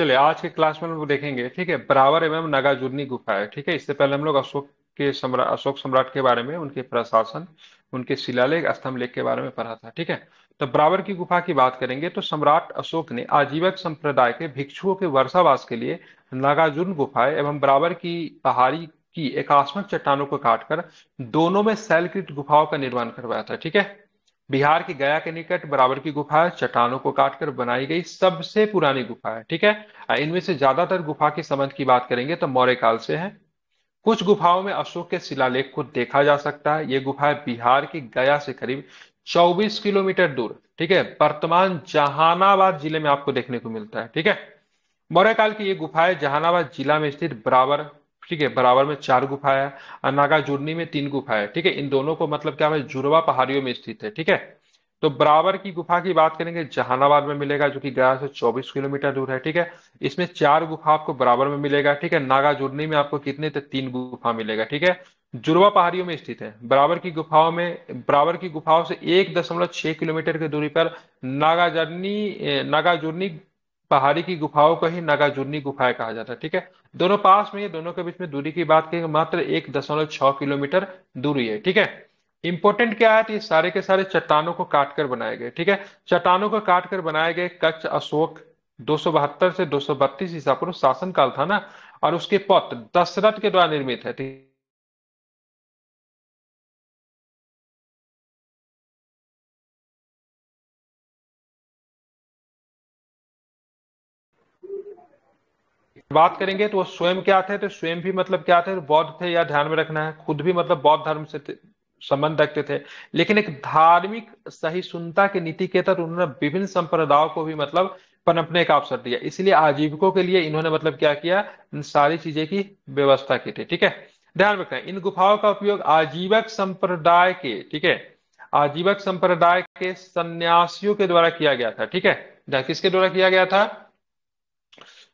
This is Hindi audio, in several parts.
चलिए आज के क्लास में हम लोग देखेंगे ठीक है बराबर एवं नागार्जुनी गुफा है ठीक है इससे पहले हम लोग अशोक के सम्राट अशोक सम्राट के बारे में उनके प्रशासन उनके शिलालेख स्तंभ लेख के बारे में पढ़ा था ठीक है तो बराबर की गुफा की बात करेंगे तो सम्राट अशोक ने आजीवक संप्रदाय के भिक्षुओं के वर्षावास के लिए नागार्जुन गुफाएं एवं बराबर की पहाड़ी की एकास्मक चट्टानों को काटकर दोनों में शैलकृत गुफाओं का निर्माण करवाया था ठीक है बिहार के गया के निकट बराबर की गुफा है चट्टानों को काटकर बनाई गई सबसे पुरानी गुफा है ठीक है इनमें से ज्यादातर गुफा के संबंध की बात करेंगे तो मौर्य काल से है कुछ गुफाओं में अशोक के शिलालेख को देखा जा सकता है ये गुफा बिहार के गया से करीब 24 किलोमीटर दूर ठीक है वर्तमान जहानाबाद जिले में आपको देखने को मिलता है ठीक है मौर्य काल की ये गुफाएं जहानाबाद जिला में स्थित बराबर ठीक है बराबर में चार गुफा है नागाजुर्नी में तीन गुफा है ठीक है इन दोनों को मतलब क्या है जुड़वा पहाड़ियों में स्थित है ठीक है तो बराबर की गुफा की बात करेंगे जहानाबाद में मिलेगा जो कि गया से 24 किलोमीटर दूर है ठीक है इसमें चार गुफा आपको बराबर में मिलेगा ठीक है नागाजुर्नी में आपको कितने थे तो तीन गुफा मिलेगा ठीक है जुड़वा पहाड़ियों में स्थित है बराबर की गुफाओं में बराबर की गुफाओं से एक दशमलव किलोमीटर की दूरी पर नागाजर्नी नागाजुर्नी पहाड़ी की गुफाओं को ही नागार्जुनी गुफाएं कहा जाता है ठीक है दोनों पास में दोनों के बीच में दूरी की बात करें मात्र एक दशमलव छह किलोमीटर दूरी है ठीक है इंपॉर्टेंट क्या है तो ये सारे के सारे चट्टानों को काटकर बनाए गए ठीक है चट्टानों को काटकर बनाए गए कच्छ अशोक दो से दो सौ शासन काल था ना और उसके पथ दशरथ के द्वारा निर्मित है ठीक बात करेंगे तो वो स्वयं क्या थे तो स्वयं भी मतलब क्या थे बौद्ध थे या ध्यान में रखना है खुद भी मतलब बौद्ध धर्म से संबंध रखते थे लेकिन एक धार्मिक सहिष्णुता की नीति के तहत उन्होंने विभिन्न संप्रदायों को भी मतलब पनपने का अवसर दिया इसलिए आजीविकों के लिए इन्होंने मतलब क्या किया इन सारी चीजें की व्यवस्था की थी ठीक है ध्यान रखना इन गुफाओं का उपयोग आजीवक संप्रदाय के ठीक है आजीवक संप्रदाय के सन्यासियों के द्वारा किया गया था ठीक है किसके द्वारा किया गया था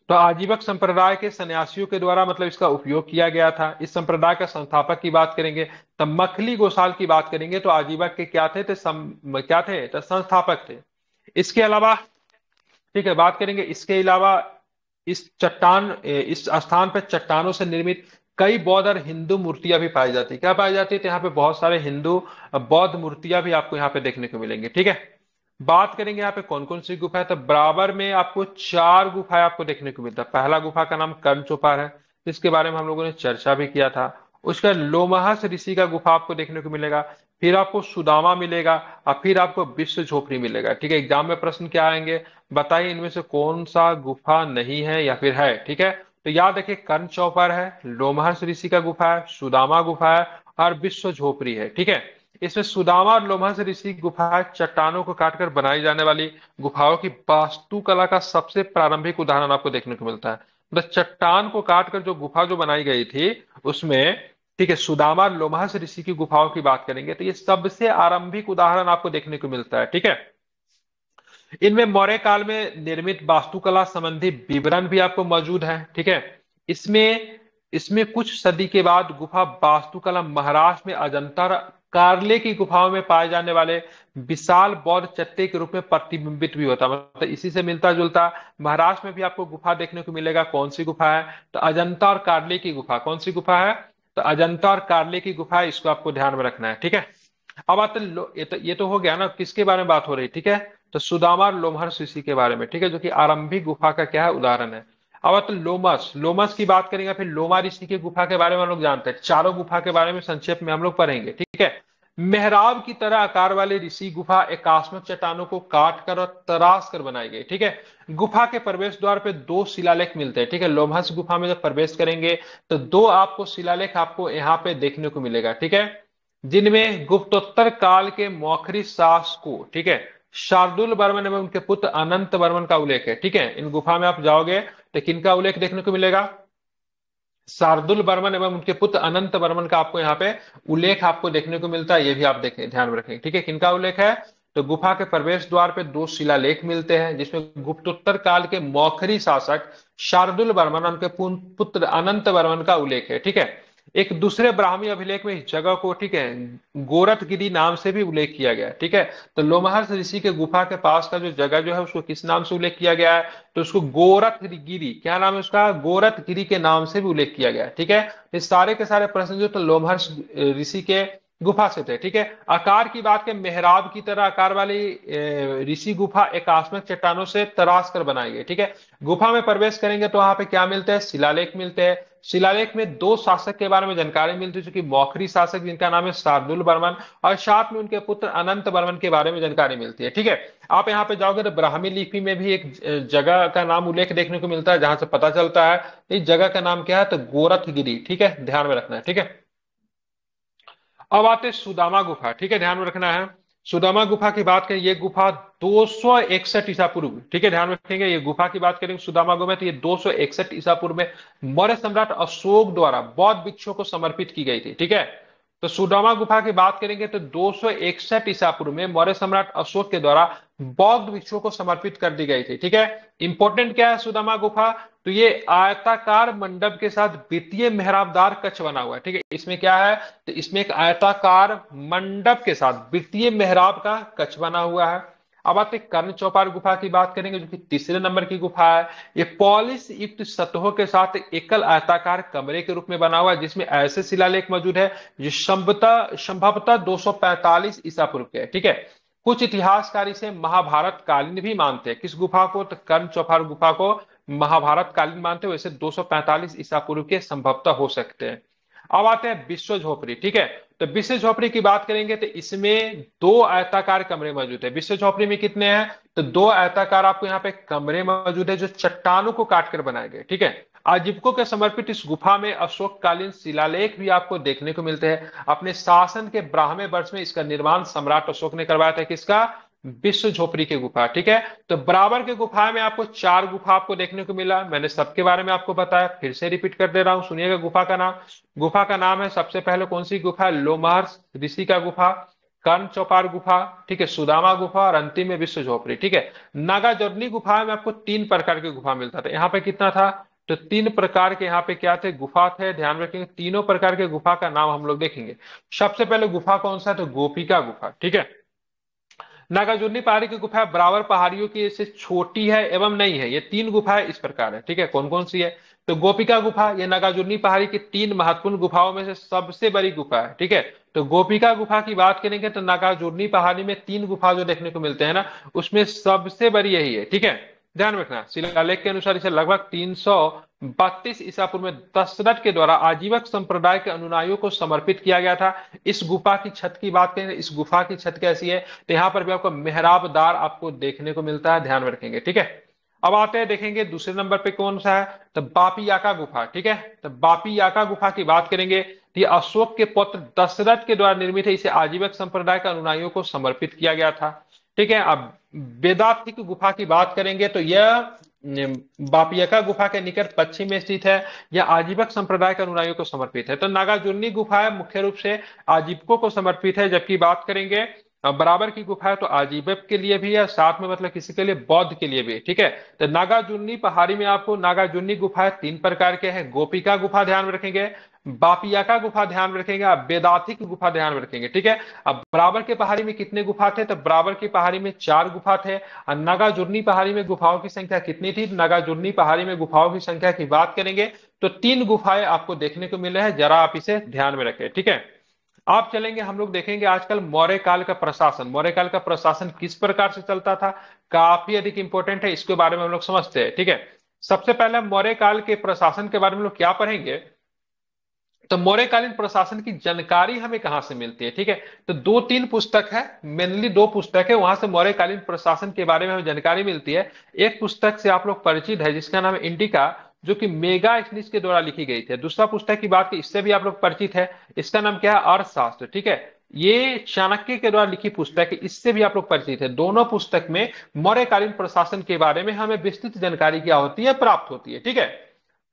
तो आजीवक संप्रदाय के सन्यासियों के द्वारा मतलब इसका उपयोग किया गया था इस संप्रदाय का संस्थापक की बात करेंगे तब मखली गोसाल की बात करेंगे तो आजीवक के क्या थे तो सम, क्या थे तो संस्थापक थे इसके अलावा ठीक है बात करेंगे इसके अलावा इस चट्टान इस स्थान पर चट्टानों से निर्मित कई बौद्ध और हिंदू मूर्तियां भी पाई जाती है क्या पाई जाती है तो यहाँ पे बहुत सारे हिंदू बौद्ध मूर्तियां भी आपको यहाँ पे देखने को मिलेंगे ठीक है बात करेंगे यहाँ पे कौन कौन सी गुफा है तो बराबर में आपको चार गुफाएं आपको देखने को मिलता है पहला गुफा का नाम कर्ण चौपार है इसके बारे में हम लोगों ने चर्चा भी किया था उसका लोमहस ऋषि का गुफा आपको देखने को मिलेगा फिर आपको सुदामा मिलेगा और फिर आपको विश्व झोपड़ी मिलेगा ठीक है एग्जाम में प्रश्न क्या आएंगे बताइए इनमें से कौन सा गुफा नहीं है या फिर है ठीक है तो याद रखिये कर्ण चौपर है लोमहस ऋषि का गुफा है सुदामा गुफा है और विश्व झोपड़ी है ठीक है इसमें सुदामा और लोमहा से ऋषि गुफा चट्टानों को काटकर बनाई जाने वाली गुफाओं की वास्तुकला का सबसे प्रारंभिक उदाहरण आपको देखने को मिलता है मतलब चट्टान को काटकर जो गुफा जो बनाई गई थी उसमें ठीक है सुदामा लोमहस ऋषि की गुफाओं की बात करेंगे तो ये सबसे आरंभिक उदाहरण आपको देखने को मिलता है ठीक है इनमें मौर्य काल में निर्मित वास्तुकला संबंधी विवरण भी आपको मौजूद है ठीक है इसमें इसमें कुछ सदी के बाद गुफा वास्तुकला महाराष्ट्र में अजंता कार्ले की गुफाओं में पाए जाने वाले विशाल बौद्ध चट्टे के रूप में प्रतिबिंबित भी होता मतलब इसी से मिलता जुलता महाराष्ट्र में भी आपको गुफा देखने को मिलेगा कौन सी गुफा है तो अजंता और कार्ले की गुफा कौन सी गुफा है तो अजंता और कार्ले की गुफा है इसको आपको ध्यान में रखना है ठीक है अब आते ये तो ये तो हो गया ना किसके बारे में बात हो रही ठीक है तो सुदामा लोमहर शिशि के बारे में ठीक है जो कि आरंभिक गुफा का क्या है उदाहरण है अब तो लोमस लोमस की बात करेंगे फिर लोमा ऋषि की गुफा के बारे में हम लोग जानते हैं चारों गुफा के बारे में संक्षेप में हम लोग पढ़ेंगे ठीक है मेहराब की तरह आकार वाली ऋषि गुफा एकास्मक चट्टानों को काट कर और तराश कर बनाई गई ठीक है गुफा के प्रवेश द्वार पे दो शिलालेख मिलते हैं ठीक है लोमहस गुफा में जब प्रवेश करेंगे तो दो आपको शिलालेख आपको यहाँ पे देखने को मिलेगा ठीक है जिनमें गुप्तोत्तर काल के मौखरी सास को ठीक है शार्दुल बर्मन एवं उनके पुत्र अनंत बर्मन का उल्लेख है ठीक है इन गुफा में आप जाओगे तो किनका उल्लेख देखने को मिलेगा शार्दुल बर्मन एवं उनके पुत्र अनंत बर्मन का आपको यहाँ पे उल्लेख आपको देखने को मिलता है ये भी आप देखें ध्यान में रखें ठीक है किनका उल्लेख है तो गुफा के प्रवेश द्वार पे दो शिलालेख मिलते हैं जिसमें गुप्तोत्तर काल के मौखरी शासक शार्दुल बर्मन उनके पुत्र अनंत बर्मन का उल्लेख है ठीक है एक दूसरे ब्राह्मी अभिलेख में इस जगह को ठीक है गोरतगिरी नाम से भी उल्लेख किया गया ठीक है तो लोमहर्ष ऋषि के गुफा के पास का जो जगह जो है उसको किस नाम से उल्लेख किया गया है तो उसको गोरतगिरी क्या नाम है उसका गोरतगिरी के नाम से भी उल्लेख किया गया है ठीक है इस सारे के सारे प्रश्न जो तो लोमहर्ष ऋषि के गुफा से थे ठीक है आकार की बात के मेहराब की तरह आकार वाली ऋषि गुफा एकास्मक चट्टानों से तराश कर बनाई गई ठीक है गुफा में प्रवेश करेंगे तो वहां पे क्या मिलते हैं शिलालेख मिलते हैं शिलालेख में दो शासक के बारे में जानकारी मिलती है जो कि मौखरी शासक जिनका नाम है शार्दुल बर्मन और साथ में उनके पुत्र अनंत बर्मन के बारे में जानकारी मिलती है ठीक है आप यहाँ पे जाओगे तो ब्राह्मी लिपि में भी एक जगह का नाम उल्लेख देखने को मिलता है जहां से पता चलता है इस जगह का नाम क्या है तो गोरखगिरी ठीक है ध्यान में रखना है ठीक है अब आते सुदामा गुफा ठीक है ध्यान में रखना है सुदामा गुफा की बात करें ये गुफा दो सौ इकसठ ईसा पूर्व ठीक है ध्यान रखेंगे ये गुफा की बात करेंगे सुदामा गुफा तो ये दो सौ इकसठ ईसा पूर्व में मौर्य सम्राट अशोक द्वारा बौद्ध भिक्षुओं को समर्पित की गई थी ठीक है तो सुडोमा गुफा की बात करेंगे तो दो सौ इकसठ ईसा पूर्व में मौर्य सम्राट अशोक के द्वारा बौद्ध भिक्षुओं को समर्पित कर दी गई थी ठीक है इंपॉर्टेंट क्या है सुदामा गुफा तो ये आयताकार मंडप के साथ वित्तीय मेहराबदार कच्छ बना हुआ है ठीक है इसमें क्या है तो इसमें एक आयताकार मंडप के साथ वित्तीय मेहराब का कच्छ बना हुआ है अब आते कर्ण चौपार गुफा की बात करेंगे जो कि तीसरे नंबर की गुफा है ये पॉलिश युक्त सतहों के साथ एकल आयताकार कमरे के रूप में बना हुआ है जिसमें ऐसे शिलालेख मौजूद है जो संभवतः संभवतः 245 ईसा पूर्व के है ठीक है कुछ इतिहासकार इसे महाभारत कालीन भी मानते हैं किस गुफा को तो कर्ण चौपार गुफा को महाभारत कालीन मानते हुए सौ पैंतालीस ईसा पूर्व के संभवतः हो सकते हैं अब आते हैं विश्व झोपड़ी ठीक है तो विश्व झोपड़ी की बात करेंगे तो इसमें दो आयताकार कमरे मौजूद है विश्व झोपड़ी में कितने हैं तो दो आयताकार आपको यहाँ पे कमरे मौजूद है जो चट्टानों को काटकर बनाए गए ठीक है आजीविकों के समर्पित इस गुफा में अशोककालीन शिलालेख भी आपको देखने को मिलते हैं अपने शासन के ब्राह्मे वर्ष में इसका निर्माण सम्राट अशोक ने करवाया था किसका विश्व झोपड़ी की गुफा ठीक है तो बराबर के गुफा में आपको चार गुफा आपको देखने को मिला मैंने सबके बारे में आपको बताया फिर से रिपीट कर दे रहा हूं सुनिएगा गुफा का नाम गुफा का नाम है सबसे पहले कौन सी गुफा है लोमहर्ष ऋषि का गुफा कर्ण चौपार गुफा ठीक है सुदामा गुफा और अंतिम में विश्व झोपड़ी ठीक है नागा जर्नी गुफा में आपको तीन प्रकार की गुफा मिलता था यहाँ पे कितना था तो तीन प्रकार के यहाँ पे क्या थे गुफा थे ध्यान रखेंगे तीनों प्रकार के गुफा का नाम हम लोग देखेंगे सबसे पहले गुफा कौन सा था तो गोपी गोपिका गुफा ठीक है नागार्जुनी पहाड़ी की गुफा बराबर पहाड़ियों की से छोटी है एवं नहीं है ये तीन गुफाएं इस प्रकार है ठीक है कौन कौन सी है तो गोपिका गुफा ये नागार्जुनी पहाड़ी की तीन महत्वपूर्ण गुफाओं में से सबसे बड़ी गुफा है ठीक है तो गोपिका गुफा की बात करेंगे तो नागार्जुनी पहाड़ी में तीन गुफा जो देखने को मिलते हैं ना उसमें सबसे बड़ी यही है ठीक है ध्यान रखना शिलालेख के अनुसार इसे लगभग तीन सौ बत्तीस ईसा पूर्व में दशरथ के द्वारा आजीवक संप्रदाय के अनुनायों को समर्पित किया गया था इस गुफा की छत की बात करें इस गुफा की छत कैसी है तो यहां पर भी आपको मेहराबदार आपको देखने को मिलता है ध्यान रखेंगे ठीक है अब आते हैं देखेंगे दूसरे नंबर पे कौन सा है तो बापी याका गुफा ठीक है तो बापी याका गुफा की बात करेंगे तो ये अशोक के पुत्र दशरथ के द्वारा निर्मित है इसे आजीवक संप्रदाय के अनुनायों को समर्पित किया गया था ठीक है अब वेदाप्ति की गुफा की बात करेंगे तो यह बापियका गुफा के निकट पश्चिम में स्थित है यह आजीवक संप्रदाय के अनुयायियों को समर्पित है तो नागार्जुनी गुफा मुख्य रूप से आजीवकों को समर्पित है जबकि बात करेंगे बराबर की गुफा है तो आजीवक के लिए भी है साथ में मतलब किसी के लिए बौद्ध के लिए भी ठीक है तो नागार्जुनी पहाड़ी में आपको नागार्जुनी गुफा तीन प्रकार के हैं गोपिका गुफा ध्यान में रखेंगे बापिया का गुफा ध्यान में रखेंगे आप बेदाथी की गुफा ध्यान में रखेंगे ठीक है अब बराबर के पहाड़ी में कितने गुफा थे तो बराबर की पहाड़ी में चार गुफा थे और जुर्नी पहाड़ी में गुफाओं की संख्या कितनी थी तो नगा जुर्नी पहाड़ी में गुफाओं की संख्या की बात करेंगे तो तीन गुफाएं आपको देखने को मिले हैं जरा आप इसे ध्यान में रखें ठीक है आप चलेंगे हम लोग देखेंगे आजकल मौर्य काल का प्रशासन मौर्य काल का प्रशासन किस प्रकार से चलता था काफी अधिक इंपॉर्टेंट है इसके बारे में हम लोग समझते हैं ठीक है सबसे पहले मौर्य काल के प्रशासन के बारे में लोग क्या पढ़ेंगे तो मौर्यकालीन प्रशासन की जानकारी हमें कहां से मिलती है ठीक है तो दो तीन पुस्तक है मेनली दो पुस्तक है वहां से मौर्यकालीन प्रशासन के बारे में हमें जानकारी मिलती है एक पुस्तक से आप लोग परिचित है जिसका नाम है इंडिका जो कि मेगा स्निच के द्वारा लिखी गई थी दूसरा पुस्तक की बात की इससे भी आप लोग परिचित है इसका नाम क्या है अर्थशास्त्र ठीक है ये चाणक्य के द्वारा लिखी पुस्तक है इससे भी आप लोग परिचित है दोनों पुस्तक में मौर्यकालीन प्रशासन के बारे में हमें विस्तृत जानकारी क्या होती है प्राप्त होती है ठीक है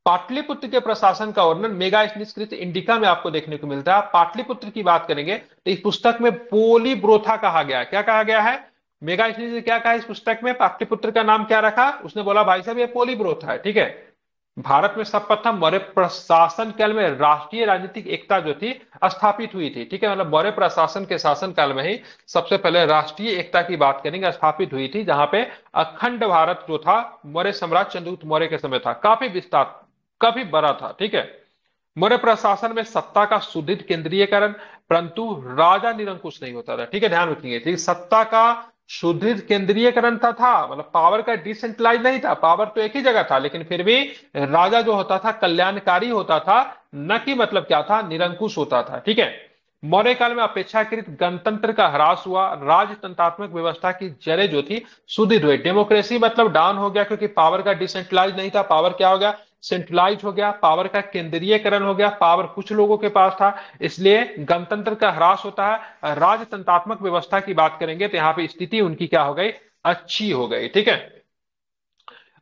पाटलिपुत्र के प्रशासन का वर्णन मेगा इंडिका में आपको देखने को मिलता है पाटलिपुत्र की बात करेंगे तो इस पुस्तक में पोली ब्रोथा कहा गया क्या कहा गया है मेगा क्या कहा इस पुस्तक में पाटलिपुत्र का नाम क्या रखा उसने बोला भाई साहब ये पोली ब्रोथा है ठीक है भारत में सर्वप्रथम मौर्य प्रशासन काल में राष्ट्रीय राजनीतिक एकता जो थी स्थापित हुई थी ठीक है मतलब मौर्य प्रशासन के शासन काल में ही सबसे पहले राष्ट्रीय एकता की बात करेंगे स्थापित हुई थी जहां पे अखंड भारत जो था मौर्य सम्राट चंद्रगुप्त मौर्य के समय था काफी विस्तार कभी बड़ा था ठीक है मौर्य प्रशासन में सत्ता का सुदृढ़ केंद्रीयकरण परंतु राजा निरंकुश नहीं होता था ठीक है ध्यान रखेंगे ठीक सत्ता का सुदृढ़ केंद्रीयकरण था था मतलब पावर का डिसेंट्रलाइज नहीं था पावर तो एक ही जगह था लेकिन फिर भी राजा जो होता था कल्याणकारी होता था न कि मतलब क्या था निरंकुश होता था ठीक है मौर्य काल में अपेक्षाकृत गणतंत्र का ह्रास हुआ राजतंत्रात्मक व्यवस्था की जड़ें जो थी सुदृढ़ हुई डेमोक्रेसी मतलब डाउन हो गया क्योंकि पावर का डिसेंट्रलाइज नहीं था पावर क्या हो गया सेंट्रलाइज हो गया पावर का केंद्रीयकरण हो गया पावर कुछ लोगों के पास था इसलिए गणतंत्र का ह्रास होता है राजतंत्रात्मक व्यवस्था की बात करेंगे तो यहाँ पे स्थिति उनकी क्या हो गई अच्छी हो गई ठीक है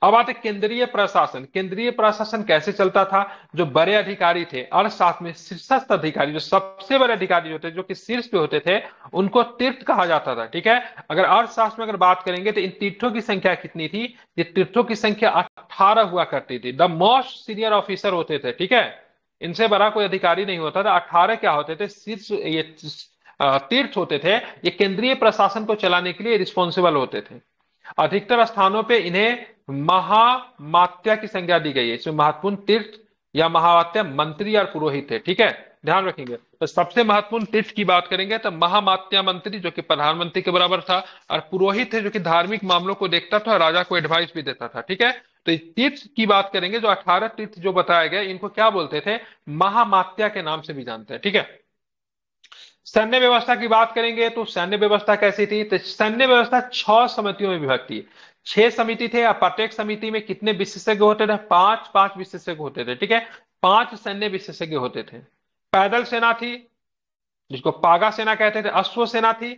अब आते केंद्रीय प्रशासन केंद्रीय प्रशासन कैसे चलता था जो बड़े अधिकारी थे और साथ में शीर्षस्थ अधिकारी जो सबसे बड़े अधिकारी होते जो कि शीर्ष पे होते थे उनको तीर्थ कहा जाता था ठीक है अगर अर्थशास्त्र में अगर बात करेंगे तो इन तीर्थों की संख्या कितनी थी ये तीर्थों की संख्या अठारह हुआ करती थी द मोस्ट सीनियर ऑफिसर होते थे ठीक है इनसे बड़ा कोई अधिकारी नहीं होता था अठारह क्या होते थे शीर्ष ये तीर्थ होते थे ये केंद्रीय प्रशासन को चलाने के लिए रिस्पॉन्सिबल होते थे अधिकतर स्थानों पे इन्हें महामात्या की संज्ञा दी गई है इसमें महत्वपूर्ण तीर्थ या महामात्या मंत्री और पुरोहित है ठीक है ध्यान रखेंगे तो सबसे महत्वपूर्ण तीर्थ की बात करेंगे तो महामात्या मंत्री जो कि प्रधानमंत्री के बराबर था और पुरोहित है जो कि धार्मिक मामलों को देखता था और राजा को एडवाइस भी देता था ठीक है तो तीर्थ की बात करेंगे जो अठारह तीर्थ जो बताए गए इनको क्या बोलते थे महामात्या के नाम से भी जानते हैं ठीक है सैन्य व्यवस्था की बात करेंगे तो सैन्य व्यवस्था कैसी थी तो सैन्य व्यवस्था छह समितियों में विभक्ति थी छह समिति थे या प्रत्येक समिति में कितने विशेषज्ञ होते थे पांच पांच विशेषज्ञ होते थे ठीक है पांच सैन्य विशेषज्ञ होते थे पैदल सेना थी जिसको पागा सेना कहते थे अश्व सेना थी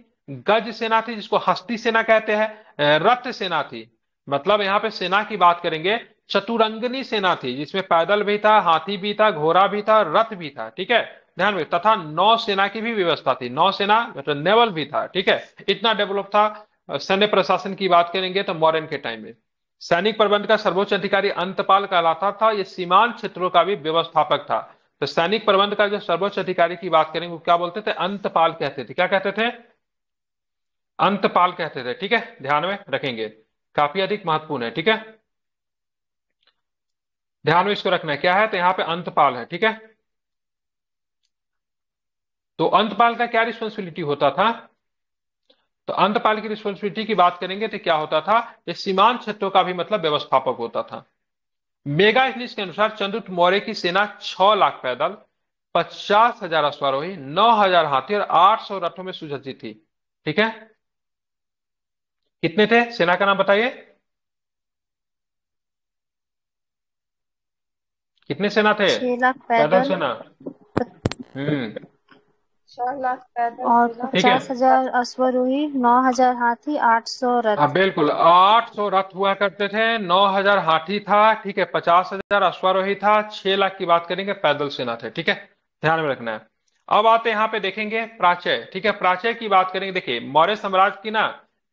गज सेना थी जिसको हस्ती सेना कहते हैं रथ सेना थी मतलब यहाँ पे सेना की बात करेंगे चतुरंगनी सेना थी जिसमें पैदल भी था हाथी भी था घोड़ा भी था रथ भी था ठीक है ध्यान में तथा नौ सेना की भी व्यवस्था थी नौ सेना मतलब नेवल भी था ठीक है इतना डेवलप था सैन्य प्रशासन की बात करेंगे तो मॉडर्न के टाइम में सैनिक प्रबंध का सर्वोच्च अधिकारी अंतपाल कहलाता था यह सीमांत क्षेत्रों का भी व्यवस्थापक था तो सैनिक प्रबंध का जो सर्वोच्च अधिकारी की बात करेंगे वो क्या बोलते थे अंतपाल कहते थे क्या कहते थे अंतपाल कहते थे ठीक है ध्यान में रखेंगे काफी अधिक महत्वपूर्ण है ठीक है ध्यान में इसको रखना है क्या है तो यहां पे अंतपाल है ठीक है तो अंतपाल का क्या रिस्पॉन्सिबिलिटी होता था तो अंतपाल की रिस्पॉन्सिबिलिटी की बात करेंगे तो क्या होता था सीमांत क्षेत्रों का भी मतलब व्यवस्थापक होता था मेगा के अनुसार चंद्रुत मौर्य की सेना छह लाख पैदल पचास हजार अश्वारोही नौ हजार हाथी और आठ सौ रथों में सुसज्जित थी ठीक है कितने थे सेना का नाम बताइए कितने सेना थे पैदल सेना हम्म और पचास हजार अश्वरोही नौ हजार हाथी आठ सौ रथ हाँ बिल्कुल आठ सौ रथ हुआ करते थे नौ हजार हाथी था ठीक है पचास हजार अश्वरोही था छह लाख की बात करेंगे पैदल सेना थे ठीक है ध्यान में रखना है अब आते यहाँ पे देखेंगे प्राचय ठीक है प्राचय की बात करेंगे देखिए मौर्य साम्राज्य की ना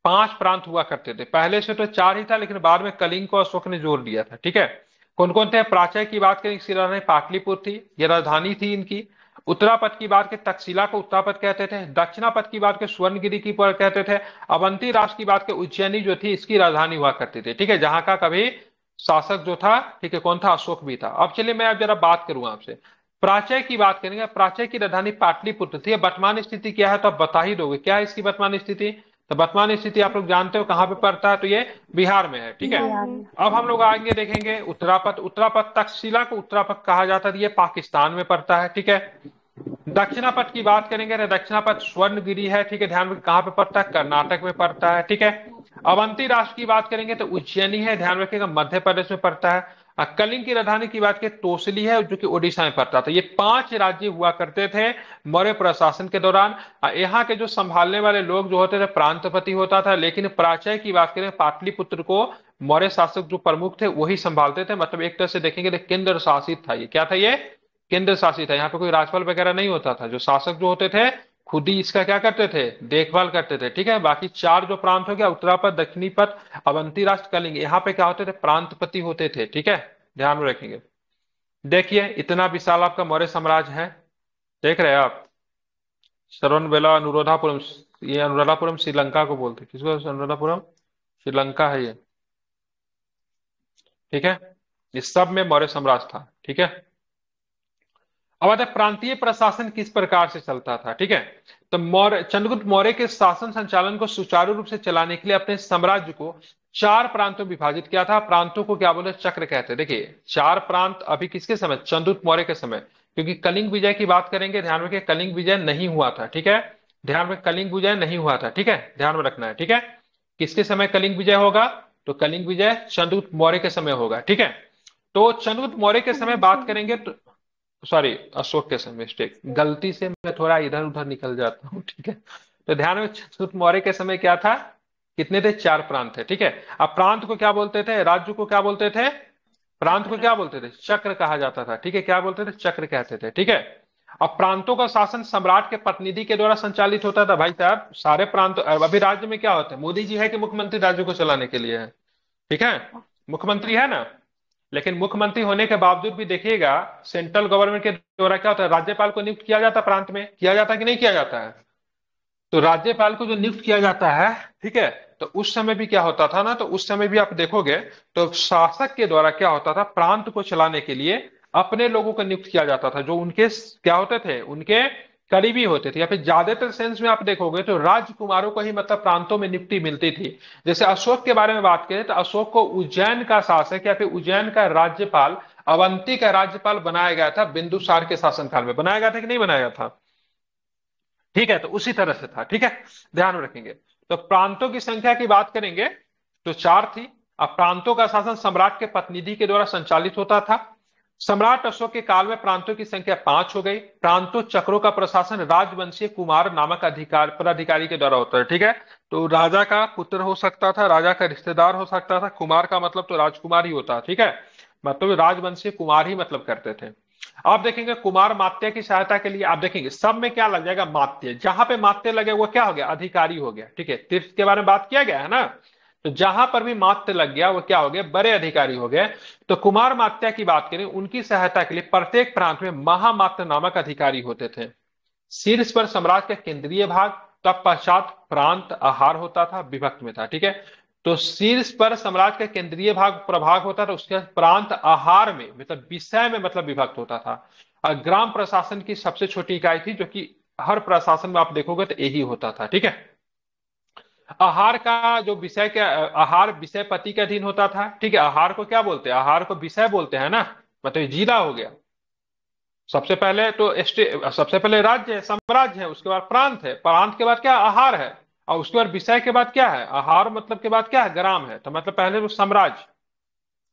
पांच प्रांत हुआ करते थे पहले से तो चार ही था लेकिन बाद में कलिंग को अशोक ने जोर दिया था ठीक है कौन कौन थे प्राचय की बात करें इसकी राजधानी पाटलिपुर थी ये राजधानी थी इनकी उत्तरापथ की बात के तक्षशिला को उत्तरापथ कहते थे दक्षिणापथ की बात के स्वर्णगिरी की पर कहते थे अवंती राष्ट्र की बात के उज्जैनी जो थी इसकी राजधानी हुआ करती थी ठीक है जहां का कभी शासक जो था ठीक है कौन था अशोक भी था अब चलिए मैं अब जरा बात करूंगा आपसे प्राचय की बात करेंगे प्राचय की राजधानी पाटलिपुत्र थी वर्तमान स्थिति क्या है तो आप बता ही दोगे क्या है इसकी वर्तमान स्थिति तो वर्तमान स्थिति आप लोग जानते हो कहाँ पे पड़ता है तो ये बिहार में है ठीक है अब हम लोग आएंगे देखेंगे उत्तरापद उत्तरापथ तक्षशिला को उत्तरापद कहा जाता है तो ये पाकिस्तान में पड़ता है ठीक है दक्षिणापथ की बात करेंगे तो दक्षिणापथ स्वर्णगिरी है ठीक है ध्यान में कहाँ पे पड़ता है कर्नाटक में पड़ता है ठीक है अवंती राष्ट्र की बात करेंगे तो उज्जैनी है ध्यान रखिएगा मध्य प्रदेश में पड़ता है कलिंग की राजधानी की बात करें तोसली है जो कि ओडिशा में पड़ता था ये पांच राज्य हुआ करते थे मौर्य प्रशासन के दौरान यहाँ के जो संभालने वाले लोग जो होते थे प्रांतपति होता था लेकिन प्राचय की बात करें पाटलिपुत्र को मौर्य शासक जो प्रमुख थे वही संभालते थे मतलब एक तरह से देखेंगे तो केंद्र शासित था ये क्या था ये केंद्र शासित था यहाँ पे कोई राजपाल वगैरह नहीं होता था जो शासक जो होते थे खुद ही इसका क्या करते थे देखभाल करते थे ठीक है बाकी चार जो प्रांत हो गया उत्तरापद पद अवंती राष्ट्र कलिंग यहाँ पे क्या होते थे प्रांतपति होते थे ठीक है ध्यान में रखेंगे देखिए इतना विशाल आपका मौर्य साम्राज्य है देख रहे हैं आप श्रवण बेला अनुराधापुरम ये अनुराधापुरम श्रीलंका को बोलते किसको अनुराधापुरम श्रीलंका है ये ठीक है इस सब में मौर्य साम्राज्य था ठीक है अब आता है प्रांतीय प्रशासन किस प्रकार से चलता था ठीक है तो मौर्य चंद्रगुप्त मौर्य के शासन संचालन को सुचारू रूप से चलाने के लिए अपने साम्राज्य को चार प्रांतों में विभाजित किया था प्रांतों को क्या बोले चक्र कहते हैं देखिए चार प्रांत अभी किसके समय चंद्रगुप्त मौर्य के समय क्योंकि कलिंग विजय की बात करेंगे ध्यान रखिए कलिंग विजय नहीं हुआ था ठीक है ध्यान में कलिंग विजय नहीं हुआ था ठीक है ध्यान में रखना है ठीक है किसके समय कलिंग विजय होगा तो कलिंग विजय चंद्रगुप्त मौर्य के समय होगा ठीक है तो चंद्रगुप्त मौर्य के समय बात करेंगे तो सॉरी अशोक के समय मिस्टेक गलती से मैं थोड़ा इधर उधर निकल जाता हूँ ठीक है तो ध्यान में चंद्रगुप्त मौर्य के समय क्या था कितने थे चार प्रांत थे ठीक है अब प्रांत को क्या बोलते थे राज्य को क्या बोलते थे प्रांत को क्या बोलते थे चक्र कहा जाता था ठीक है क्या बोलते थे चक्र कहते थे ठीक है अब प्रांतों का शासन सम्राट के प्रतिनिधि के द्वारा संचालित होता था भाई साहब सारे प्रांत अभी राज्य में क्या होते हैं मोदी जी है कि मुख्यमंत्री राज्य को चलाने के लिए है ठीक है मुख्यमंत्री है ना लेकिन मुख्यमंत्री होने के बावजूद भी देखिएगा सेंट्रल गवर्नमेंट के द्वारा क्या होता है राज्यपाल को नियुक्त किया जाता है प्रांत में किया जाता है कि नहीं किया जाता है तो राज्यपाल को जो नियुक्त किया जाता है ठीक है तो उस समय भी क्या होता था ना तो उस समय भी आप देखोगे तो शासक के द्वारा क्या होता था प्रांत को चलाने के लिए अपने लोगों को नियुक्त किया जाता था जो उनके क्या होते थे उनके करीबी होते थे या फिर ज्यादातर सेंस में आप देखोगे तो राजकुमारों को ही मतलब प्रांतों में नियुक्ति मिलती थी जैसे अशोक के बारे में बात करें तो अशोक को उज्जैन का शासक या फिर उज्जैन का राज्यपाल अवंती का राज्यपाल बनाया गया था बिंदुसार के शासनकाल में बनाया गया था कि नहीं बनाया गया था ठीक है तो उसी तरह से था ठीक है ध्यान में रखेंगे तो प्रांतों की संख्या की बात करेंगे तो चार थी अब प्रांतों का शासन सम्राट के प्रतिनिधि के द्वारा संचालित होता था सम्राट अशोक के काल में प्रांतों की संख्या पांच हो गई प्रांतों चक्रों का प्रशासन राजवंशीय कुमार नामक अधिकार पदाधिकारी के द्वारा होता है ठीक है तो राजा का पुत्र हो सकता था राजा का रिश्तेदार हो सकता था कुमार का मतलब तो राजकुमार ही होता ठीक है मतलब तो राजवंशीय कुमार ही मतलब करते थे आप देखेंगे कुमार मात्य की सहायता के लिए आप देखेंगे सब में क्या लग जाएगा मात्य जहां पे मात्य लगे वो क्या हो गया अधिकारी हो गया ठीक है तीर्थ के बारे में बात किया गया है ना तो जहां पर भी मात्य लग गया वो क्या हो गया बड़े अधिकारी हो गए तो कुमार मात्या की बात करें उनकी सहायता के लिए प्रत्येक प्रांत में महामात्य नामक अधिकारी होते थे शीर्ष पर सम्राट का केंद्रीय भाग तब पश्चात प्रांत आहार होता था विभक्त में था ठीक है तो शीर्ष पर सम्राट का केंद्रीय भाग प्रभाग होता था उसके प्रांत आहार में मतलब विषय में मतलब विभक्त होता था और ग्राम प्रशासन की सबसे छोटी इकाई थी जो कि हर प्रशासन में आप देखोगे तो यही होता था ठीक है आहार का जो विषय के आहार विषय पति के अधीन होता था ठीक है आहार को क्या बोलते हैं आहार को विषय बोलते हैं ना मतलब जिला हो गया सबसे पहले तो सबसे पहले राज्य है साम्राज्य है उसके बाद प्रांत है प्रांत के बाद क्या आहार है और उसके बाद विषय के बाद क्या है आहार मतलब के बाद क्या है ग्राम है तो मतलब पहले तो साम्राज्य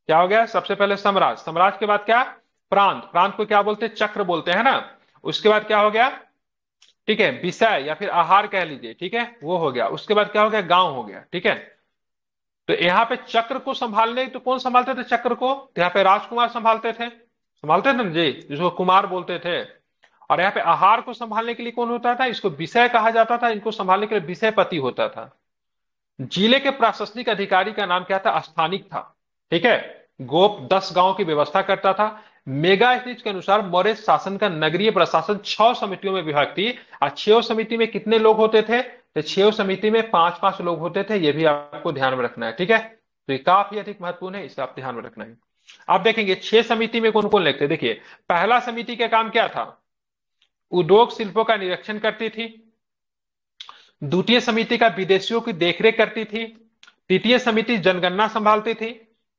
क्या हो गया सबसे पहले साम्राज्य साम्राज्य के बाद क्या प्रांत प्रांत को क्या बोलते हैं चक्र बोलते हैं ना उसके बाद क्या हो गया ठीक है विषय या फिर आहार कह लीजिए ठीक है वो हो गया उसके बाद क्या हो गया गांव हो गया ठीक है तो यहाँ पे चक्र को संभालने तो कौन संभालते थे चक्र को तो यहाँ पे राजकुमार संभालते थे संभालते थे ना जी जिसको कुमार बोलते थे और यहाँ पे आहार को संभालने के लिए कौन होता था इसको विषय कहा जाता था इनको संभालने के लिए विषयपति होता था जिले के प्रशासनिक अधिकारी का नाम क्या था स्थानिक था ठीक है गोप दस गांव की व्यवस्था करता था मेगा स्थिति के अनुसार मौर्य शासन का नगरीय प्रशासन छह समितियों में विभाग थी और छह समिति में कितने लोग होते थे तो छह समिति में पांच पांच लोग होते थे ये भी आपको ध्यान में रखना है ठीक है तो ये काफी अधिक महत्वपूर्ण है इसे आप ध्यान में रखना है आप देखेंगे छह समिति में कौन कौन लेते देखिए पहला समिति का काम क्या था उद्योग शिल्पों का निरीक्षण करती थी द्वितीय समिति का विदेशियों की देखरेख करती थी तृतीय समिति जनगणना संभालती थी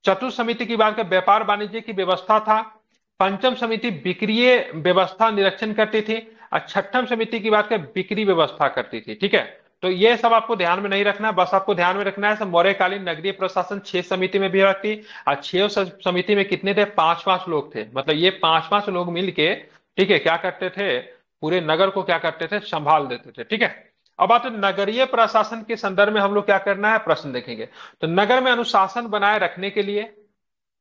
चतुर्थ समिति की बात कर व्यापार वाणिज्य की व्यवस्था था पंचम समिति बिक्रीय व्यवस्था निरीक्षण करती थी और छठम समिति की बात कर बिक्री व्यवस्था करती थी ठीक है तो ये सब आपको ध्यान में नहीं रखना बस आपको ध्यान में रखना है सब मौर्यकालीन नगरीय प्रशासन छह समिति में भी रखती और छह समिति में कितने थे पांच पांच लोग थे मतलब ये पांच पांच लोग मिलके ठीक है क्या करते थे पूरे नगर को क्या करते थे संभाल देते थे ठीक है अब बात नगरीय प्रशासन के संदर्भ में हम लोग क्या करना है प्रश्न देखेंगे तो नगर में अनुशासन बनाए रखने के लिए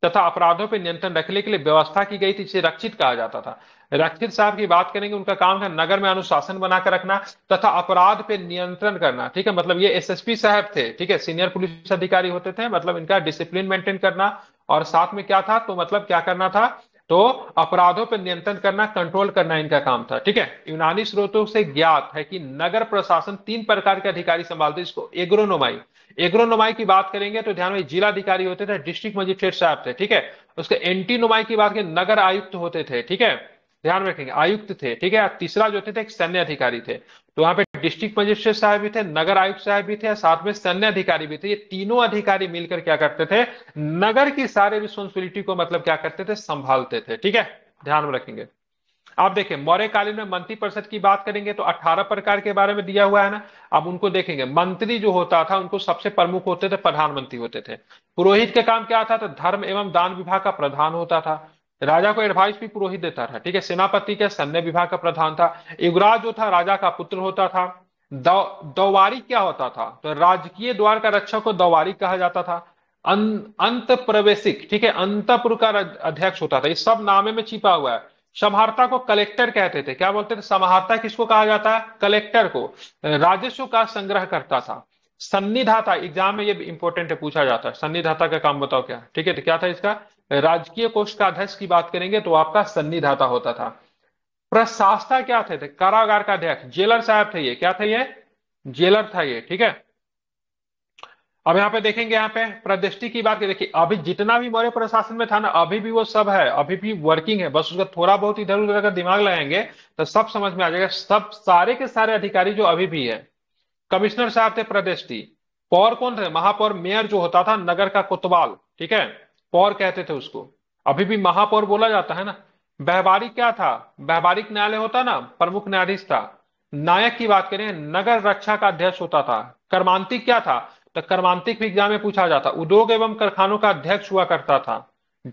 तथा अपराधों पर नियंत्रण रखने के लिए व्यवस्था की गई थी इसे रक्षित कहा जाता था रक्षित साहब की बात करेंगे उनका काम था नगर में अनुशासन बनाकर रखना तथा अपराध पे नियंत्रण करना ठीक है मतलब ये एसएसपी साहब थे ठीक है सीनियर पुलिस अधिकारी होते थे मतलब इनका डिसिप्लिन मेंटेन करना और साथ में क्या था तो मतलब क्या करना था तो अपराधों पर नियंत्रण करना कंट्रोल करना इनका काम था ठीक है यूनानी स्रोतों से ज्ञात है कि नगर प्रशासन तीन प्रकार के अधिकारी संभालते इसको एग्रोनोमाई एग्रोनोमाई की बात करेंगे तो ध्यान में जिलाधिकारी होते थे डिस्ट्रिक्ट मजिस्ट्रेट साहब थे ठीक है उसके एंटी नुमाई की बात करें नगर आयुक्त होते थे ठीक है ध्यान रखेंगे आयुक्त थे ठीक है तीसरा जो थे एक सैन्य अधिकारी थे तो वहां पे डिस्ट्रिक्ट मजिस्ट्रेट साहब भी थे नगर आयुक्त साहब भी थे साथ में सैन्य अधिकारी भी थे ये तीनों अधिकारी मिलकर क्या करते थे नगर की सारे रिस्पॉन्सिबिलिटी को मतलब क्या करते थे संभालते थे ठीक है ध्यान में रखेंगे आप देखें मौर्यकालीन में मंत्री परिषद की बात करेंगे तो 18 प्रकार के बारे में दिया हुआ है ना अब उनको देखेंगे मंत्री जो होता था उनको सबसे प्रमुख होते थे प्रधानमंत्री होते थे पुरोहित के काम क्या था तो धर्म एवं दान विभाग का प्रधान होता था राजा को एडवाइस भी पुरोहित देता था ठीक है सेनापति के सैन्य विभाग का प्रधान था युवराज जो था राजा का पुत्र होता था दौवारी क्या होता था तो राजकीय द्वार का रक्षक को दौवारी कहा जाता था अं, अंत प्रवेशिक ठीक है अंतपुर का अध्यक्ष होता था ये सब नामे में छिपा हुआ है समाहर्ता को कलेक्टर कहते थे क्या बोलते थे समाहर्ता किसको कहा जाता है कलेक्टर को राजस्व का संग्रह करता था सन्निधाता एग्जाम में ये इंपॉर्टेंट है पूछा जाता है सन्निधाता का काम बताओ क्या ठीक है तो क्या था इसका राजकीय कोष का अध्यक्ष की बात करेंगे तो आपका सन्निधाता होता था प्रशासता क्या थे, थे? कारागार का अध्यक्ष जेलर साहब थे ये क्या थे ये जेलर था ये ठीक है अब यहाँ पे देखेंगे यहाँ पे प्रदृष्टि की बात देखिए अभी जितना भी मौर्य प्रशासन में था ना अभी भी वो सब है अभी भी वर्किंग है बस उसका थोड़ा बहुत इधर उधर अगर दिमाग लगाएंगे तो सब समझ में आ जाएगा सब सारे के सारे अधिकारी जो अभी भी है कमिश्नर साहब थे प्रदृष्टि पौर कौन थे महापौर मेयर जो होता था नगर का कोतवाल ठीक है पौर कहते थे उसको अभी भी महापौर बोला जाता है ना व्यवहारिक क्या था व्यवहारिक न्यायालय होता ना प्रमुख न्यायाधीश था नायक की बात करें नगर रक्षा का अध्यक्ष होता था कर्मांतिक क्या था तो कर्मांतिक भी एग्जाम में पूछा जाता उद्योग एवं कारखानों का अध्यक्ष हुआ करता था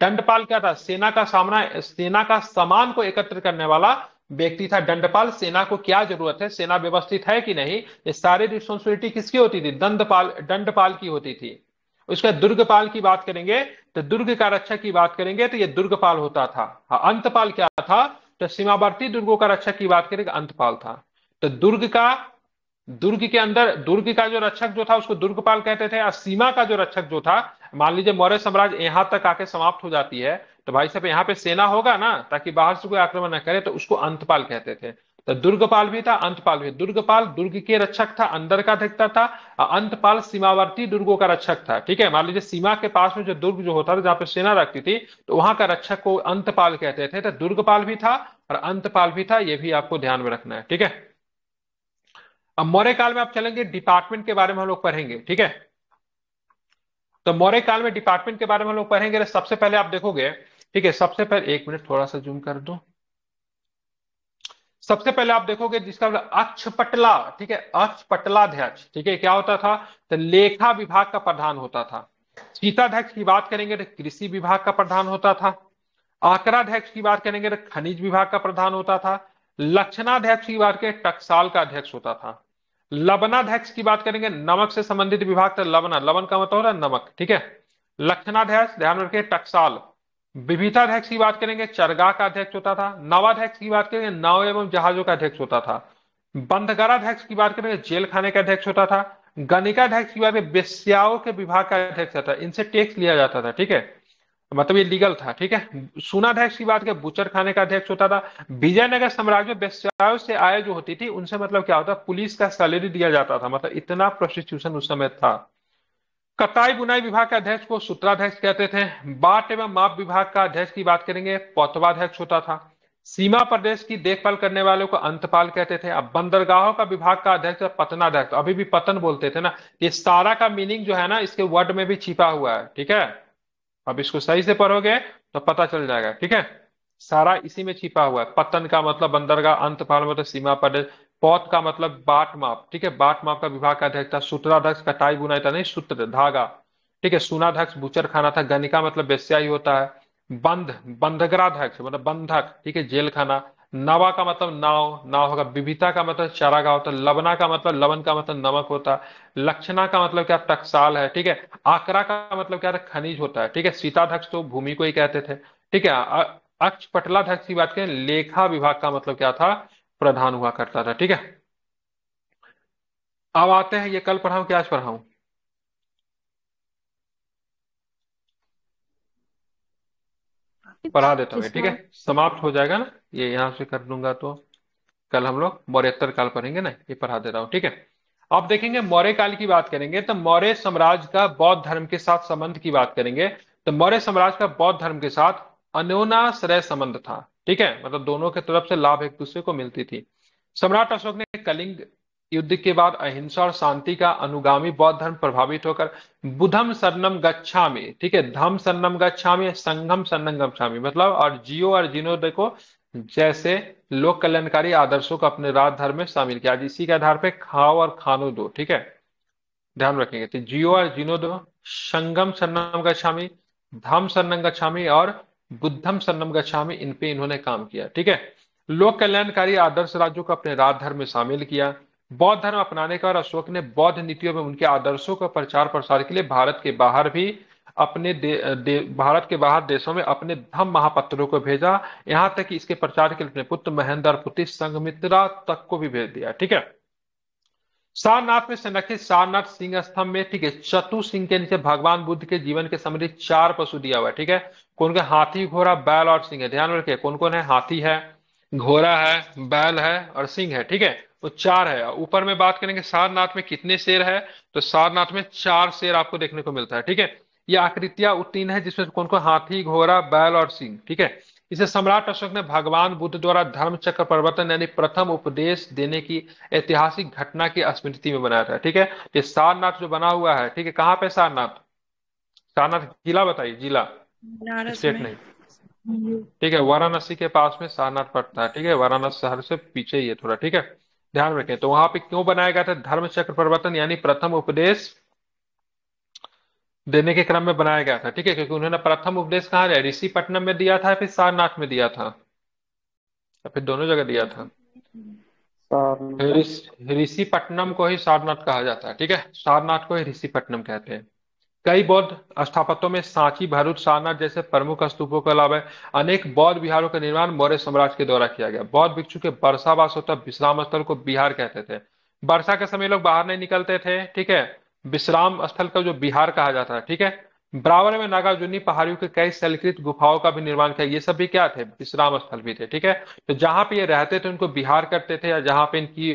दंडपाल क्या था सेना का सामना सेना का सामान को एकत्र करने वाला व्यक्ति था दंडपाल सेना को क्या जरूरत है सेना व्यवस्थित है कि नहीं ये सारी रिस्पॉन्सिबिलिटी किसकी होती थी दंडपाल दंडपाल की होती थी उसका दुर्गपाल की बात करेंगे तो दुर्ग का रक्षा की बात करेंगे तो ये दुर्गपाल होता था हाँ अंतपाल क्या था तो सीमावर्ती दुर्गों का रक्षा की बात करेंगे अंतपाल था तो दुर्ग का दुर्ग के अंदर दुर्ग का जो रक्षक जो था उसको दुर्गपाल कहते थे और सीमा का जो रक्षक जो था मान लीजिए मौर्य साम्राज्य यहाँ तक आके समाप्त हो जाती है तो भाई साहब यहाँ पे सेना होगा ना ताकि बाहर से कोई आक्रमण न करे तो उसको अंतपाल कहते थे तो दुर्गपाल भी था अंतपाल भी दुर्गपाल दुर्ग के रक्षक था अंदर का देखता था अंतपाल सीमावर्ती दुर्गों का रक्षक था ठीक है मान लीजिए सीमा के पास में जो दुर्ग जो होता था जहाँ पे सेना रखती थी तो वहां का रक्षक को अंतपाल कहते थे तो दुर्गपाल भी था और अंतपाल भी था ये भी आपको ध्यान में रखना है ठीक है अब मौर्य काल में आप चलेंगे डिपार्टमेंट के बारे में हम लोग पढ़ेंगे ठीक है तो मौर्य काल में डिपार्टमेंट के बारे में हम लोग पढ़ेंगे तो सबसे पहले आप देखोगे ठीक है सबसे पहले एक मिनट थोड़ा सा जूम कर दो सबसे पहले आप देखोगे जिसका मतलब अक्ष पटला ठीक है अक्ष पटलाध्यक्ष ठीक है क्या होता था तो लेखा विभाग का प्रधान होता था सीताध्यक्ष की बात करेंगे तो कृषि विभाग का प्रधान होता था आकराध्यक्ष की बात करेंगे तो खनिज विभाग का प्रधान होता था लक्षणाध्यक्ष की बात करें टकसाल का अध्यक्ष होता था लवनाध्यक्ष की बात करेंगे नमक से संबंधित विभाग था लवना लवन का मतलब है नमक ठीक है लक्षणाध्यक्ष ध्यान रखिए टक्साल विभिताध्यक्ष की बात करेंगे चरगा का अध्यक्ष होता था नवाध्यक्ष की बात करेंगे नाव एवं जहाजों का अध्यक्ष होता था बंधकाराध्यक्ष की बात करेंगे जेल खाने का अध्यक्ष होता था गणिकाध्यक्ष की बात करें बेस्याओ के विभाग का अध्यक्ष था इनसे टैक्स लिया जाता था ठीक है मतलब ये लीगल था ठीक है अध्यक्ष की बात करें बुचर खाने का अध्यक्ष होता था विजयनगर साम्राज्य में व्यवसायों से आय जो होती थी उनसे मतलब क्या होता पुलिस का सैलरी दिया जाता था मतलब इतना प्रोस्टिट्यूशन उस समय था कताई बुनाई विभाग के अध्यक्ष को सूत्राध्यक्ष कहते थे बाट एवं माप विभाग का अध्यक्ष की बात करेंगे पौतवाध्यक्ष होता था सीमा प्रदेश की देखभाल करने वालों को अंतपाल कहते थे अब बंदरगाहों का विभाग का अध्यक्ष पतनाध्यक्ष अभी भी पतन बोलते थे ना ये सारा का मीनिंग जो है ना इसके वर्ड में भी छिपा हुआ है ठीक है अब इसको सही से पढ़ोगे तो पता चल जाएगा ठीक है सारा इसी में छिपा हुआ है पतन का मतलब बंदरगाह अंत पाल मतलब तो सीमा पर पौत का मतलब बाट माप ठीक है बाट माप का विभाग का अध्यक्ष था सूत्राध्यक्ष कटाई बुनाई था नहीं सूत्र धागा ठीक है सुनाध्यक्ष बुचर खाना था गनिका मतलब ही होता है बंध बंधगराध्यक्ष मतलब बंधक ठीक है जेल खाना नवा का मतलब नाव नाव होगा विभिता का मतलब चरागा होता है लवना का मतलब लवन का मतलब नमक होता है लक्षणा का मतलब क्या टकसाल है ठीक है आकरा का मतलब क्या था खनिज होता है ठीक है सीताधक्ष तो भूमि को ही कहते थे ठीक है अक्ष पटलाधक्ष की बात करें लेखा विभाग का मतलब क्या था प्रधान हुआ करता था ठीक है अब आते हैं ये कल पढ़ाऊ क्या आज पढ़ाऊं पढ़ा देता हूँ ठीक है समाप्त हो जाएगा ना ये यहाँ से कर लूंगा तो कल हम लोग मौर्य काल पढ़ेंगे ना ये पढ़ा दे रहा हूँ ठीक है अब देखेंगे मौर्य काल की बात करेंगे तो मौर्य साम्राज्य का बौद्ध धर्म के साथ संबंध की बात करेंगे तो मौर्य साम्राज्य का बौद्ध धर्म के साथ अन्योनाश्रय संबंध था ठीक है मतलब दोनों के तरफ से लाभ एक दूसरे को मिलती थी सम्राट अशोक ने कलिंग युद्ध के बाद अहिंसा और शांति का अनुगामी बौद्ध धर्म प्रभावित होकर बुधम सरनम गच्छा में ठीक है धम सरनम गच्छा में संगम सरनम गच्छा में मतलब और जियो और जिनो देखो जैसे लोक कल्याणकारी आदर्शों को अपने राज धर्म में शामिल किया इसी के आधार पर खाओ और खानो दो ठीक है ध्यान रखेंगे तो जियो और जिनो दो संगम सरनम गच्छामी धम सरनम गच्छामी और बुद्धम सरनम गच्छामी इन पे इन्होंने काम किया ठीक है लोक कल्याणकारी आदर्श राज्यों को अपने राज धर्म में शामिल किया बौद्ध धर्म अपनाने का और अशोक ने बौद्ध नीतियों में उनके आदर्शों का प्रचार प्रसार के लिए भारत के बाहर भी अपने दे, दे, भारत के बाहर देशों में अपने धम महापत्रों को भेजा यहां तक कि इसके प्रचार के लिए अपने पुत्र महेंद्र पुत्र संगमित्रा तक को भी भेज दिया ठीक है सारनाथ में संरक्षित सारनाथ सिंह स्तंभ में ठीक है चतु सिंह के नीचे भगवान बुद्ध के जीवन के संबंधित चार पशु दिया हुआ है ठीक है कौन कौन हाथी घोड़ा बैल और सिंह है ध्यान रखिए कौन कौन है हाथी है घोड़ा है बैल है और सिंह है ठीक है तो चार है ऊपर में बात करेंगे सारनाथ में कितने शेर है तो सारनाथ में चार शेर आपको देखने को मिलता है ठीक है ये आकृतियां उत्तीर्ण है जिसमें कौन कौन हाथी घोड़ा बैल और सिंह ठीक है इसे सम्राट अशोक ने भगवान बुद्ध द्वारा धर्म चक्र परिवर्तन यानी प्रथम उपदेश देने की ऐतिहासिक घटना की स्मृति में बनाया था ठीक है ये सारनाथ जो बना हुआ है ठीक है कहाँ पे सारनाथ सारनाथ जिला बताइए जिला स्टेट नहीं ठीक है वाराणसी के पास में सारनाथ पड़ता है ठीक है वाराणसी शहर से पीछे ही है थोड़ा ठीक है ध्यान रखें तो वहां पे क्यों बनाया गया था धर्म चक्र प्रवर्तन यानी प्रथम उपदेश देने के क्रम में बनाया गया था ठीक है क्योंकि उन्होंने प्रथम उपदेश कहा दिया ऋषिपट्टनम में दिया था फिर सारनाथ में दिया था या फिर दोनों जगह दिया था ऋषिपट्टनम को ही सारनाथ कहा जाता है ठीक है सारनाथ को ही ऋषिपट्टनम कहते हैं कई बौद्ध स्थापत्यों में सांची भरूच सारनाथ जैसे प्रमुख स्तूपों के अलावा अनेक बौद्ध विहारों का निर्माण मौर्य सम्राट के द्वारा किया गया बौद्ध भिक्षु के वर्षावास होता विश्राम स्थल को बिहार कहते थे वर्षा के समय लोग बाहर नहीं निकलते थे ठीक है विश्राम स्थल का जो बिहार कहा जाता है ठीक है ब्रावर में नागार्जुनी पहाड़ियों के कई शैलकृत गुफाओं का भी निर्माण किया ये सब भी क्या थे विश्राम स्थल भी थे ठीक है तो जहां पे ये रहते थे उनको बिहार करते थे या जहां पे इनकी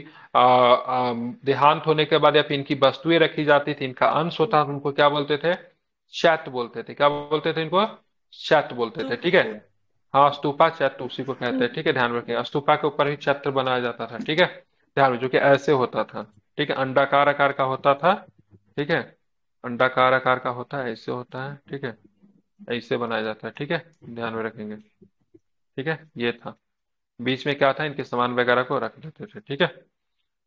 देहांत होने के बाद या फिर इनकी वस्तुएं रखी जाती थी इनका अंश होता था उनको क्या बोलते थे शैत बोलते थे क्या बोलते थे इनको शैत बोलते थे ठीक है हाँ अस्तूपा चैत उसी को कहते हैं हम्म। ठीक है ध्यान रखें अस्तूपा के ऊपर ही चैत्र बनाया जाता था ठीक है ध्यान जो कि ऐसे होता था ठीक है अंडाकार आकार का होता था ठीक है अंडाकार आकार का होता है ऐसे होता है ठीक है ऐसे बनाया जाता है ठीक है ध्यान में रखेंगे ठीक है ये था बीच में क्या था इनके सामान वगैरह को रख देते थे ठीक है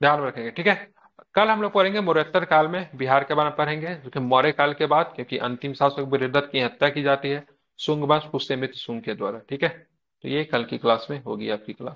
ध्यान में रखेंगे ठीक है कल हम लोग पढ़ेंगे मौर्योत्तर काल में बिहार के बारे में पढ़ेंगे क्योंकि मौर्य काल के बाद क्योंकि अंतिम शासक वीरदत्त की हत्या की जाती है शुंग वंश पुष्यमित्र शुंग के द्वारा ठीक है तो ये कल की क्लास में होगी आपकी क्लास